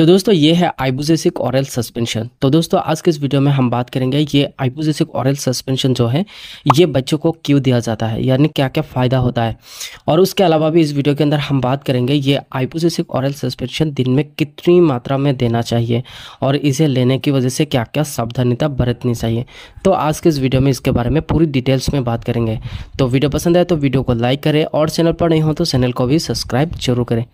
तो दोस्तों ये है आइबुजेसिक ऑरल सस्पेंशन तो दोस्तों आज के इस वीडियो में हम बात करेंगे ये आइबुजेसिक ऑरल सस्पेंशन जो है ये बच्चों को क्यों दिया जाता है यानी क्या क्या फ़ायदा होता है और उसके अलावा भी इस वीडियो के अंदर हम बात करेंगे ये आइबुजेसिक ऑरल सस्पेंशन दिन में कितनी मात्रा में देना चाहिए और इसे लेने की वजह से क्या क्या सावधानिता बरतनी चाहिए तो आज के इस वीडियो में इसके बारे में पूरी डिटेल्स में बात करेंगे तो वीडियो पसंद आए तो वीडियो को लाइक करें और चैनल पर नहीं हो तो चैनल को भी सब्सक्राइब जरूर करें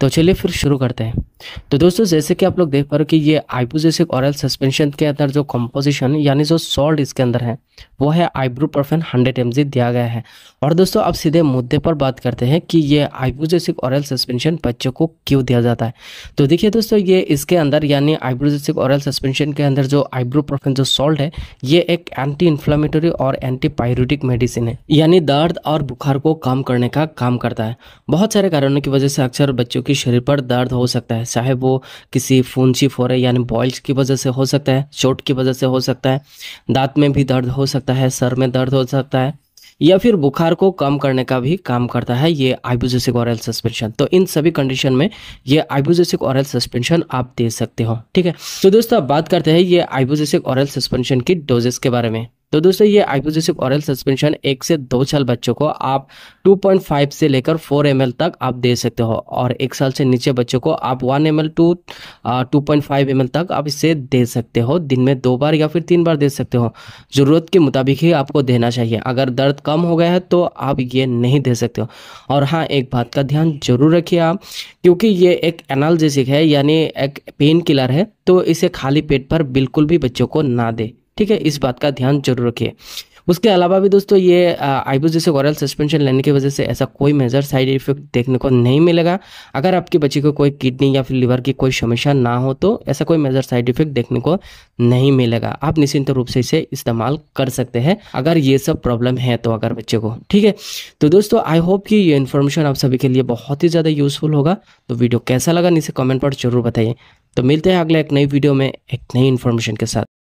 तो चलिए फिर शुरू करते हैं तो दोस्तों दोस्तों जैसे कि आप लोग देख पा रहे हो कि ये आइबोजेसिक ऑरल सस्पेंशन के अंदर जो कंपोजिशन यानी जो सॉल्ट इसके अंदर है वो है आइब्रोप्रफेन 100 एम दिया गया है और दोस्तों अब सीधे मुद्दे पर बात करते हैं कि ये आइब्रोजेसिक ऑरल सस्पेंशन बच्चों को क्यों दिया जाता है तो देखिए दोस्तों ये इसके अंदर यानी आइब्रोजेसिक ऑरल सस्पेंशन के अंदर जो आइब्रोप्रफेन जो सॉल्ट है ये एक एंटी इन्फ्लामेटरी और एंटी पायरोटिक मेडिसिन है यानी दर्द और बुखार को कम करने का काम करता है बहुत सारे कारणों की वजह से अक्सर बच्चों के शरीर पर दर्द हो सकता है चाहे वो किसी फूंसी फोरे यानी बॉइल्स की वजह से हो सकता है चोट की वजह से हो सकता है दांत में भी दर्द हो सकता है सर में दर्द हो सकता है या फिर बुखार को कम करने का भी काम करता है ये आइबोजेसिक ऑरल सस्पेंशन तो इन सभी कंडीशन में ये आइबोजेसिक ऑरल सस्पेंशन आप दे सकते हो ठीक है तो दोस्तों अब बात करते हैं ये आइबोजेसिक ऑरल सस्पेंशन की डोजेस के बारे में तो दोस्तों ये आईपोजिटिव ऑरल सस्पेंशन एक से दो साल बच्चों को आप 2.5 से लेकर 4 एम तक आप दे सकते हो और एक साल से नीचे बच्चों को आप 1 M L to two point तक आप इसे दे सकते हो दिन में दो बार या फिर तीन बार दे सकते हो ज़रूरत के मुताबिक ही आपको देना चाहिए अगर दर्द कम हो गया है तो आप ये नहीं दे सकते हो और हाँ एक बात का ध्यान जरूर रखिए आप क्योंकि ये एक एनालजेसिक है यानी एक पेन किलर है तो इसे खाली पेट पर बिल्कुल भी बच्चों को ना दें ठीक है इस बात का ध्यान जरूर रखिए उसके अलावा भी दोस्तों ये आईबूज जैसे ओरल सस्पेंशन लेने की वजह से ऐसा कोई मेजर साइड इफेक्ट देखने को नहीं मिलेगा अगर आपके बच्चे को कोई किडनी या फिर लीवर की कोई समस्या ना हो तो ऐसा कोई मेजर साइड इफेक्ट देखने को नहीं मिलेगा आप निश्चिंत रूप से इसे इस्तेमाल कर सकते हैं अगर ये सब प्रॉब्लम है तो अगर बच्चे को ठीक है तो दोस्तों आई होप कि ये इन्फॉर्मेशन आप सभी के लिए बहुत ही ज़्यादा यूजफुल होगा तो वीडियो कैसा लगा नीचे कमेंट पर जरूर बताइए तो मिलते हैं अगले एक नई वीडियो में एक नई इन्फॉर्मेशन के साथ